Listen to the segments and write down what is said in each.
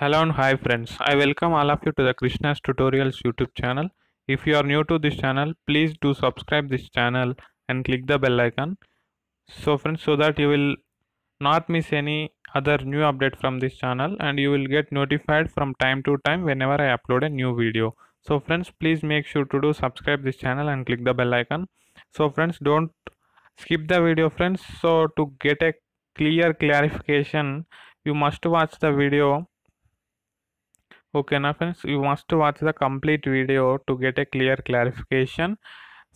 Hello and hi friends. I welcome all of you to the Krishna's Tutorials YouTube channel. If you are new to this channel, please do subscribe this channel and click the bell icon. So friends, so that you will not miss any other new update from this channel and you will get notified from time to time whenever I upload a new video. So friends, please make sure to do subscribe this channel and click the bell icon. So friends, don't skip the video friends. So to get a clear clarification, you must watch the video ఓకేనా friends you must watch the complete video to get a clear clarification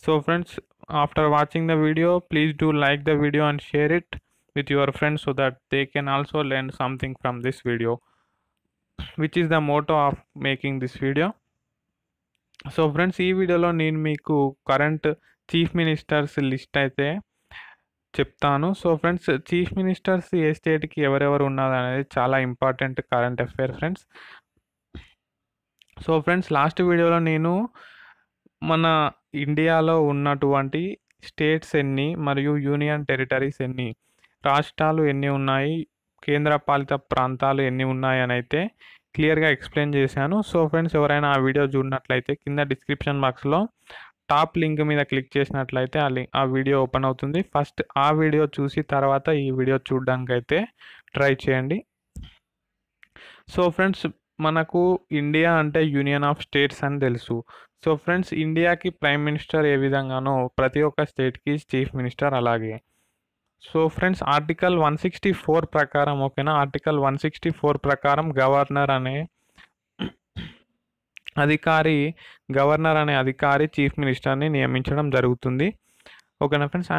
so friends after watching the video please do like the video and share it with your friends so that they can also learn something from this video which is the motto of making this video so friends ఈ వీడియోలో నేను మీకు current chief ministers list అయితే చెప్తాను so friends chief ministers ఏ స్టేట్కి ఎవరెవరు ఉన్నది అనేది చాలా important current affair friends so friends last వీడియోలో నేను మన ఇండియాలో ఉన్నటువంటి స్టేట్స్ ఎన్ని మరియు యూనియన్ టెరిటరీస్ ఎన్ని రాష్ట్రాలు ఎన్ని ఉన్నాయి కేంద్రపాలిత ప్రాంతాలు ఎన్ని ఉన్నాయి అని అయితే క్లియర్గా ఎక్స్ప్లెయిన్ చేశాను సో ఫ్రెండ్స్ ఎవరైనా ఆ వీడియో చూడనట్లయితే కింద డిస్క్రిప్షన్ బాక్స్లో టాప్ లింక్ మీద క్లిక్ చేసినట్లయితే ఆ లింక్ ఆ వీడియో ఓపెన్ అవుతుంది ఫస్ట్ ఆ వీడియో చూసి తర్వాత ఈ వీడియో చూడడానికైతే ట్రై చేయండి సో ఫ్రెండ్స్ మనకు ఇండియా అంటే యూనియన్ ఆఫ్ స్టేట్స్ అని తెలుసు సో ఫ్రెండ్స్ ఇండియాకి ప్రైమ్ మినిస్టర్ ఏ విధంగానో ప్రతి ఒక్క స్టేట్కి చీఫ్ మినిస్టర్ అలాగే so friends article one sixty four ప్రకారం ఓకేనా ఆర్టికల్ వన్ సిక్స్టీ ఫోర్ ప్రకారం గవర్నర్ అనే అధికారి గవర్నర్ అనే అధికారి చీఫ్ మినిస్టర్ని నియమించడం జరుగుతుంది ఓకేనా ఫ్రెండ్స్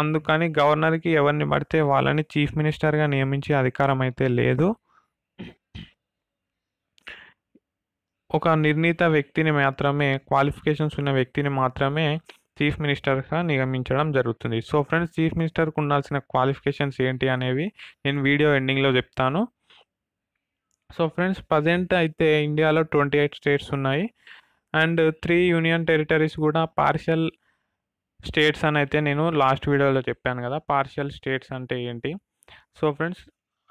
అందుకని గవర్నర్కి ఎవరిని పడితే వాళ్ళని చీఫ్ మినిస్టర్గా నియమించే అధికారం అయితే లేదు ఒక నిర్ణీత వ్యక్తిని మాత్రమే క్వాలిఫికేషన్స్ ఉన్న వ్యక్తిని మాత్రమే చీఫ్ మినిస్టర్గా నియమించడం జరుగుతుంది సో ఫ్రెండ్స్ చీఫ్ మినిస్టర్కు ఉండాల్సిన క్వాలిఫికేషన్స్ ఏంటి అనేవి నేను వీడియో ఎండింగ్లో చెప్తాను సో ఫ్రెండ్స్ ప్రజెంట్ అయితే ఇండియాలో ట్వంటీ ఎయిట్ స్టేట్స్ ఉన్నాయి అండ్ త్రీ యూనియన్ టెరిటరీస్ కూడా పార్షియల్ స్టేట్స్ అని అయితే నేను లాస్ట్ వీడియోలో చెప్పాను కదా పార్షియల్ స్టేట్స్ అంటే ఏంటి సో ఫ్రెండ్స్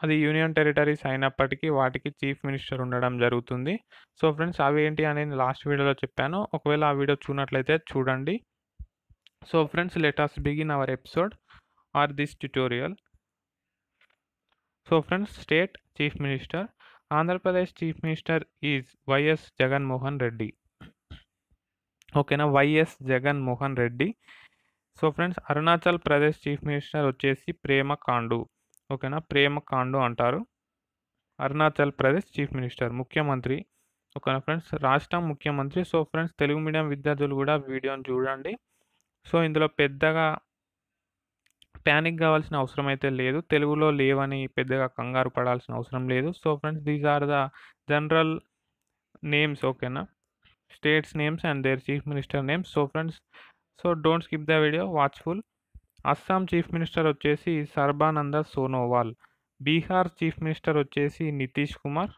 అది యూనియన్ టెరిటరీస్ అయినప్పటికీ వాటికి చీఫ్ మినిస్టర్ ఉండడం జరుగుతుంది సో ఫ్రెండ్స్ అవి ఏంటి అనేది లాస్ట్ వీడియోలో చెప్పాను ఒకవేళ ఆ వీడియో చూడనట్లయితే చూడండి so friends let's begin our episode or this tutorial so friends state chief minister Andhra Pradesh chief minister is YS Jaganmohan Reddy ఓకేనా YS Jaganmohan Reddy so friends Arunachal Pradesh chief minister వచ్చేసి ప్రేమ కాండు ఓకేనా ప్రేమ కాండు అంటారు అరుణాచల్ ప్రదేశ్ చీఫ్ మినిస్టర్ ముఖ్యమంత్రి ఓకేనా ఫ్రెండ్స్ రాష్ట్రం ముఖ్యమంత్రి సో ఫ్రెండ్స్ తెలుగు మీడియం విద్యార్థులు కూడా వీడియోని చూడండి సో ఇందులో పెద్దగా ప్యానిక్ కావాల్సిన అవసరం అయితే లేదు తెలుగులో లేవని పెద్దగా కంగారు పడాల్సిన అవసరం లేదు so friends these are the general names ఓకేనా states names and their chief minister names so friends so don't skip the video watchful Assam chief minister వచ్చేసి సర్బానంద సోనోవాల్ బీహార్ చీఫ్ మినిస్టర్ వచ్చేసి నితీష్ కుమార్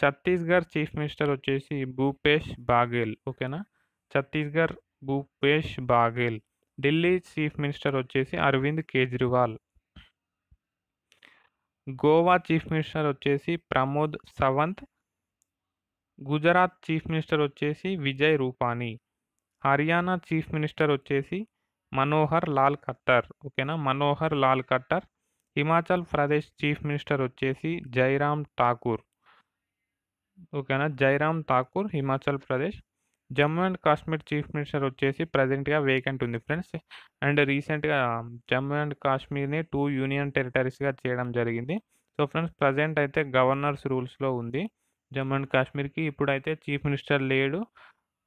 ఛత్తీస్గఢ్ చీఫ్ మినిస్టర్ వచ్చేసి భూపేష్ బాఘెల్ ఓకేనా ఛత్తీస్గఢ్ భూపేష్ బాఘెల్ ఢిల్లీ చీఫ్ మినిస్టర్ వచ్చేసి అరవింద్ కేజ్రీవాల్ గోవా చీఫ్ మినిస్టర్ వచ్చేసి Pramod Sawant Gujarat chief minister వచ్చేసి Vijay Rupani Haryana chief minister వచ్చేసి మనోహర్ లాల్ ఖట్టర్ ఓకేనా మనోహర్ లాల్ ఖట్టర్ హిమాచల్ ప్రదేశ్ చీఫ్ మినిస్టర్ వచ్చేసి జైరామ్ ఠాకూర్ ఓకేనా Jairam Thakur Himachal Pradesh Jammu and Kashmir chief minister వచ్చేసి ప్రజెంట్గా వేకెంట్ ఉంది ఫ్రెండ్స్ అండ్ రీసెంట్గా జమ్మూ అండ్ కాశ్మీర్ని టూ యూనియన్ టెరిటరీస్గా చేయడం జరిగింది సో ఫ్రెండ్స్ ప్రజెంట్ అయితే గవర్నర్స్ రూల్స్లో ఉంది జమ్మూ అండ్ కాశ్మీర్కి ఇప్పుడైతే చీఫ్ మినిస్టర్ లేడు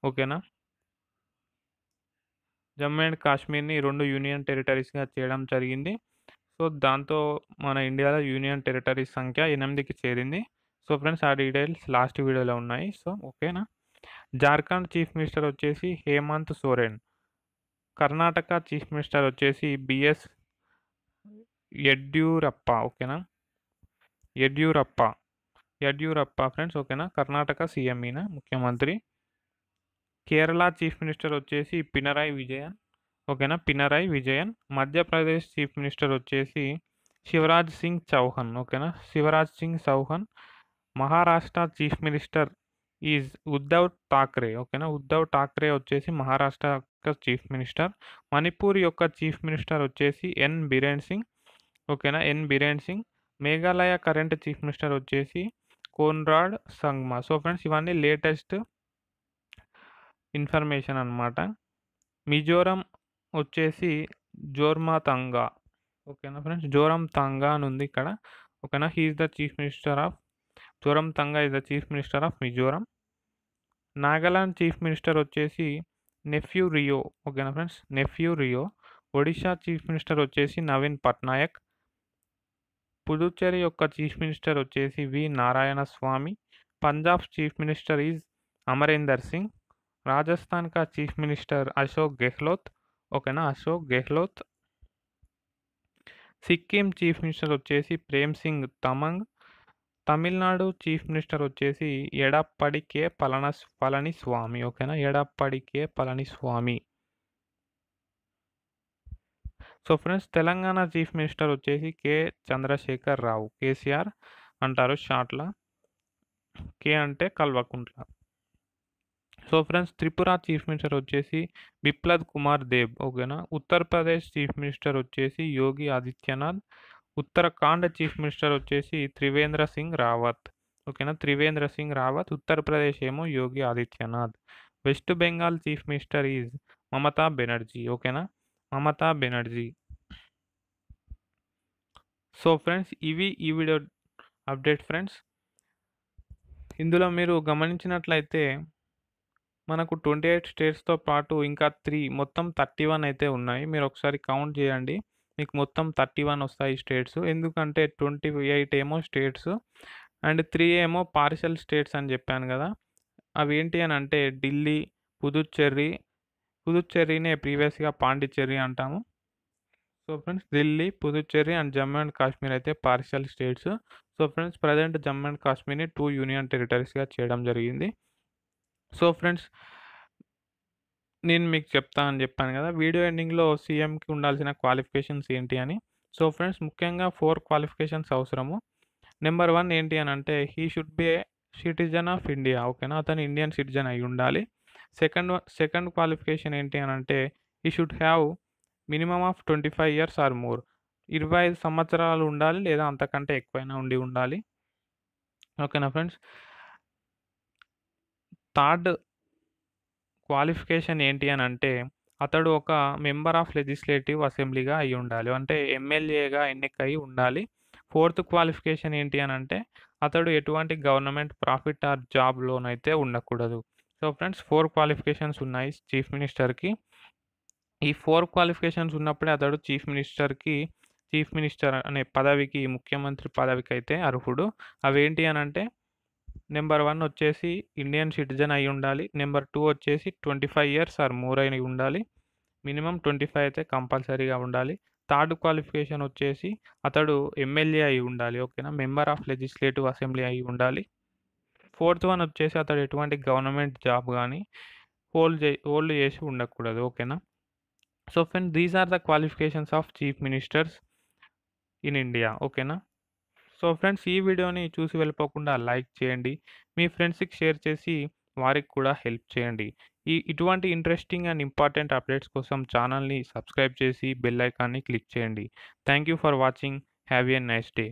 ఓకేనా జమ్మూ అండ్ కాశ్మీర్ని రెండు యూనియన్ టెరిటరీస్గా చేయడం జరిగింది సో దాంతో మన ఇండియాలో యూనియన్ టెరిటరీస్ సంఖ్య ఎనిమిదికి చేరింది సో ఫ్రెండ్స్ ఆ డీటెయిల్స్ లాస్ట్ వీడియోలో ఉన్నాయి సో ఓకేనా జార్ఖండ్ చీఫ్ మినిస్టర్ వచ్చేసి హేమంత్ సోరెన్ కర్ణాటక చీఫ్ మినిస్టర్ వచ్చేసి బిఎస్ యడ్యూరప్ప ఓకేనా యడ్యూరప్ప యడ్యూరప్ప ఫ్రెండ్స్ ఓకేనా కర్ణాటక సీఎం ఈయన ముఖ్యమంత్రి కేరళ చీఫ్ మినిస్టర్ వచ్చేసి పినరాయి విజయన్ ఓకేనా పినరాయి విజయన్ మధ్యప్రదేశ్ చీఫ్ మినిస్టర్ వచ్చేసి శివరాజ్ సింగ్ చౌహాన్ ఓకేనా Shivraj Singh Chouhan Maharashtra chief minister is Uddhav Thackeray ఓకేనా ఉద్ధవ్ ఠాక్రే వచ్చేసి మహారాష్ట్ర యొక్క చీఫ్ మినిస్టర్ మణిపూర్ యొక్క చీఫ్ మినిస్టర్ వచ్చేసి ఎన్ బిరేన్ సింగ్ ఓకేనా N Biren Singh Meghalaya current chief minister వచ్చేసి కోన్రాడ్ సంగ్మా సో ఫ్రెండ్స్ ఇవన్నీ లేటెస్ట్ ఇన్ఫర్మేషన్ అనమాట మిజోరం వచ్చేసి జోర్మా తంగా ఓకేనా ఫ్రెండ్స్ జోరం తంగా అని ఉంది ఇక్కడ ఓకేనా he's the chief minister of Zoram Thanga is the chief minister of Mizoram Nagaland chief minister వచ్చేసి నెఫ్యూ రియో ఓకేనా friends Neiphiu Rio Odisha chief minister వచ్చేసి నవీన్ పట్నాయక్ పుదుచ్చేరి యొక్క చీఫ్ మినిస్టర్ వచ్చేసి V Narayana Swamy Punjab chief minister is Amarinder Singh Rajasthan का चीफ मिनिस्टर अशोक गहलोत ఓకేనా అశోక్ గెహ్లోత్ సిక్కిం చీఫ్ మినిస్టర్ వచ్చేసి ప్రేమ్ సింగ్ తమంగ్ తమిళనాడు చీఫ్ మినిస్టర్ వచ్చేసి ఎడప్పడి కే పళన పళనిస్వామి ఓకేనా Edappadi K Palaniswami so friends Telangana chief minister వచ్చేసి కె చంద్రశేఖర్ రావు కేసీఆర్ అంటారు షార్ట్లా కే అంటే Kalvakuntla so friends Tripura chief minister వచ్చేసి బిప్లబ్ కుమార్ దేబ్ ఓకేనా ఉత్తరప్రదేశ్ చీఫ్ మినిస్టర్ వచ్చేసి యోగి ఆదిత్యనాథ్ ఉత్తరాఖండ్ చీఫ్ మినిస్టర్ వచ్చేసి త్రివేంద్ర సింగ్ రావత్ ఓకేనా త్రివేంద్ర సింగ్ రావత్ ఉత్తరప్రదేశ్ ఏమో Yogi Adityanath West Bengal chief minister is Mamata Banerjee ఓకేనా మమతా బెనర్జీ సో ఫ్రెండ్స్ ఇవి ఈ వీడియో అప్డేట్ ఫ్రెండ్స్ ఇందులో మీరు గమనించినట్లయితే మనకు ట్వంటీ ఎయిట్ స్టేట్స్తో పాటు ఇంకా త్రీ మొత్తం థర్టీ వన్ అయితే ఉన్నాయి మీరు ఒకసారి కౌంట్ చేయండి మీకు మొత్తం థర్టీ వన్ వస్తాయి స్టేట్స్ ఎందుకంటే ట్వంటీ ఎయిట్ ఏమో స్టేట్స్ అండ్ త్రీ ఏమో పార్షల్ స్టేట్స్ అని చెప్పాను కదా అవి ఏంటి అని అంటే ఢిల్లీ పుదుచ్చేరి పుదుచ్చేరినే ప్రీవియస్గా పాండిచ్చేరి అంటాము so friends Delhi Puducherry and Jammu and Kashmir అయితే partial states so friends present Jammu and కాశ్మీర్ని టూ యూనియన్ టెరిటరీస్గా చేయడం జరిగింది సో ఫ్రెండ్స్ నేను మీకు చెప్తా అని చెప్పాను కదా వీడియో ఎండింగ్లో సీఎంకి ఉండాల్సిన క్వాలిఫికేషన్స్ ఏంటి అని సో ఫ్రెండ్స్ ముఖ్యంగా ఫోర్ క్వాలిఫికేషన్స్ అవసరము నెంబర్ వన్ ఏంటి అని అంటే he should be citizen of India ఓకేనా అతను ఇండియన్ సిటిజన్ అయి ఉండాలి సెకండ్ సెకండ్ క్వాలిఫికేషన్ ఏంటి అని అంటే he should have minimum of twenty five years or more ఇరవై ఐదు సంవత్సరాలు ఉండాలి లేదా అంతకంటే ఎక్కువైనా ఉండి ఉండాలి ఓకేనా ఫ్రెండ్స్ థర్డ్ క్వాలిఫికేషన్ ఏంటి అని అంటే అతడు ఒక మెంబర్ ఆఫ్ లెజిస్లేటివ్ అసెంబ్లీగా అయి ఉండాలి అంటే ఎమ్మెల్యేగా ఎన్నికై ఉండాలి ఫోర్త్ క్వాలిఫికేషన్ ఏంటి అని అంటే అతడు ఎటువంటి గవర్నమెంట్ ప్రాఫిట్ ఆర్ జాబ్లోనైతే ఉండకూడదు సో ఫ్రెండ్స్ ఫోర్ క్వాలిఫికేషన్స్ ఉన్నాయి చీఫ్ మినిస్టర్కి ఈ ఫోర్ క్వాలిఫికేషన్స్ ఉన్నప్పుడే అతడు చీఫ్ మినిస్టర్కి చీఫ్ మినిస్టర్ అనే పదవికి ముఖ్యమంత్రి పదవికి అయితే అర్హుడు అవేంటి అని అంటే నెంబర్ వన్ వచ్చేసి ఇండియన్ సిటిజన్ అయి ఉండాలి నెంబర్ టూ వచ్చేసి twenty five years or more అయిన ఉండాలి మినిమం ట్వంటీ ఫైవ్ అయితే కంపల్సరీగా ఉండాలి థర్డ్ క్వాలిఫికేషన్ వచ్చేసి అతడు ఎమ్మెల్యే అయి ఉండాలి ఓకేనా మెంబర్ ఆఫ్ లెజిస్లేటివ్ అసెంబ్లీ అయి ఉండాలి ఫోర్త్ వన్ వచ్చేసి అతడు ఎటువంటి గవర్నమెంట్ జాబ్ కానీ హోల్డ్ చే హోల్డ్ చేసి ఉండకూడదు ఓకేనా so friend these are the qualifications of chief ministers in India ఓకేనా సో ఫ్రెండ్స్ ఈ వీడియోని చూసి వెళ్ళిపోకుండా లైక్ చేయండి మీ ఫ్రెండ్స్కి షేర్ చేసి వారికి కూడా హెల్ప్ చేయండి ఈ ఇటువంటి ఇంట్రెస్టింగ్ అండ్ ఇంపార్టెంట్ అప్డేట్స్ కోసం ఛానల్ని సబ్స్క్రైబ్ చేసి బెల్ ఐకాన్ని క్లిక్ చేయండి thank you for watching have an nice day